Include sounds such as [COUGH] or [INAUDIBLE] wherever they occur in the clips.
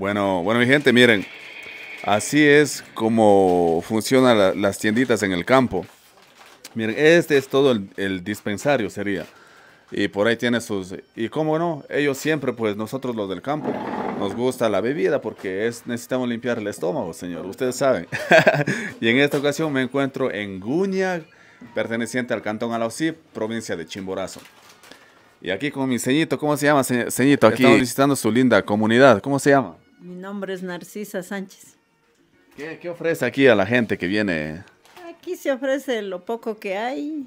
Bueno, bueno, mi gente, miren, así es como funcionan las tienditas en el campo. Miren, este es todo el, dispensario, sería. Y por ahí tiene sus... Y cómo no, ellos siempre, pues nosotros los del campo, nos gusta la bebida porque es, necesitamos limpiar el estómago, señor. Ustedes saben. [LAUGHS] y en esta ocasión me encuentro en Guña, perteneciente al cantón Alausí, provincia de Chimborazo. Y aquí con mi ceñito, ¿cómo se llama, ceñito? Aquí estamos visitando su linda comunidad. ¿Cómo se llama? Mi nombre es Narcisa Sánchez. ¿Qué, ¿Qué, ofrece aquí a la gente que viene? Aquí se ofrece lo poco que hay,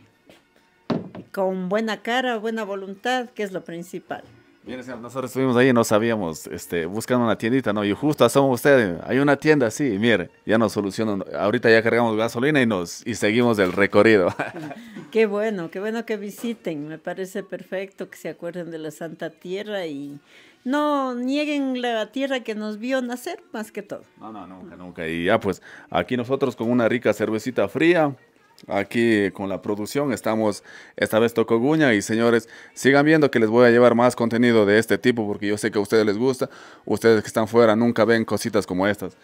con buena cara, buena voluntad, que es lo principal. Miren, nosotros estuvimos ahí y no sabíamos, este, buscando una tiendita, ¿no? Y justo asomos ustedes, hay una tienda, sí, mire, ya nos solucionan, ahorita ya cargamos gasolina y nos, y seguimos del recorrido. [LAUGHS] qué bueno, qué bueno que visiten, me parece perfecto que se acuerden de la Santa Tierra y no nieguen la tierra que nos vio nacer más que todo. No, no, nunca, nunca. Y ya pues, aquí nosotros con una rica cervecita fría, aquí con la producción, estamos esta vez Tocoguña y señores, sigan viendo que les voy a llevar más contenido de este tipo porque yo sé que a ustedes les gusta, ustedes que están fuera nunca ven cositas como estas.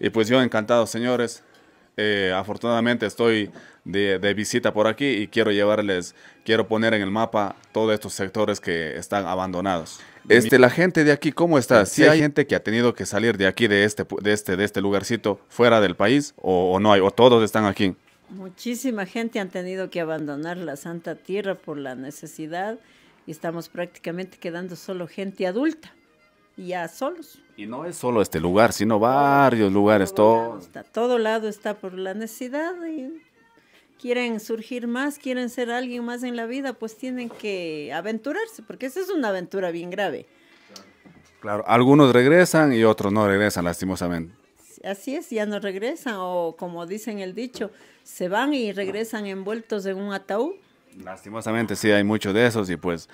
Y pues yo encantado, señores eh, afortunadamente estoy de, visita por aquí y quiero llevarles, quiero poner en el mapa todos estos sectores que están abandonados. Este, la gente de aquí, ¿cómo está? Si hay gente que ha tenido que salir de aquí, de este, de este, de este lugarcito, fuera del país, o, no hay, o todos están aquí. Muchísima gente han tenido que abandonar la Santa Tierra por la necesidad y estamos prácticamente quedando solo gente adulta, y ya solos. Y no es solo este lugar, sino varios lugares, todo. todo lado está por la necesidad y quieren surgir más, quieren ser alguien más en la vida, pues tienen que aventurarse, porque esa es una aventura bien grave. Claro, algunos regresan y otros no regresan, lastimosamente. Así es, ya no regresan, o como dicen el dicho, se van y regresan envueltos en un ataúd. Lastimosamente sí hay muchos de esos y pues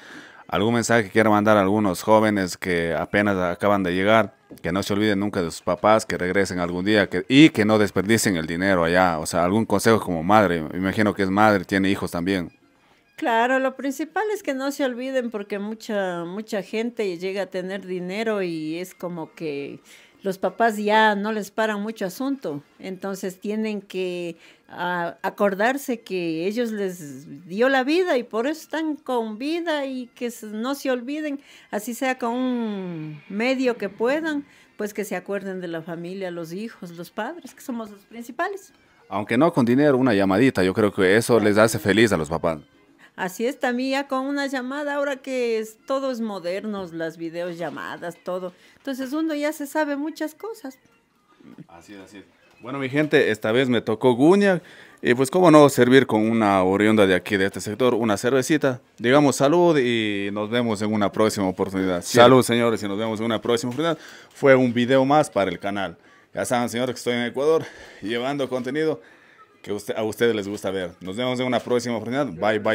algún mensaje que quiero mandar a algunos jóvenes que apenas acaban de llegar, que no se olviden nunca de sus papás, que regresen algún día y que no desperdicien el dinero allá. O sea, algún consejo como madre, imagino que es madre, tiene hijos también. Claro, lo principal es que no se olviden porque mucha, mucha gente llega a tener dinero y es como que los papás ya no les paran mucho asunto, entonces tienen que ah, acordarse que ellos les dio la vida y por eso están con vida y que no se olviden, así sea con un medio que puedan, pues que se acuerden de la familia, los hijos, los padres, que somos los principales. Aunque no con dinero, una llamadita, yo creo que eso les hace feliz a los papás. Así está mía, con una llamada, ahora que es, todo es moderno, las videollamadas, todo. Entonces uno ya se sabe muchas cosas. Así es, así es. Bueno, mi gente, esta vez me tocó Guña. Y pues, cómo no servir con una oriunda de aquí, de este sector, una cervecita. Digamos salud y nos vemos en una próxima oportunidad. Salud, señores, y nos vemos en una próxima oportunidad. Fue un video más para el canal. Ya saben, señores, que estoy en Ecuador llevando contenido que a ustedes les gusta ver. Nos vemos en una próxima oportunidad. Bye, bye.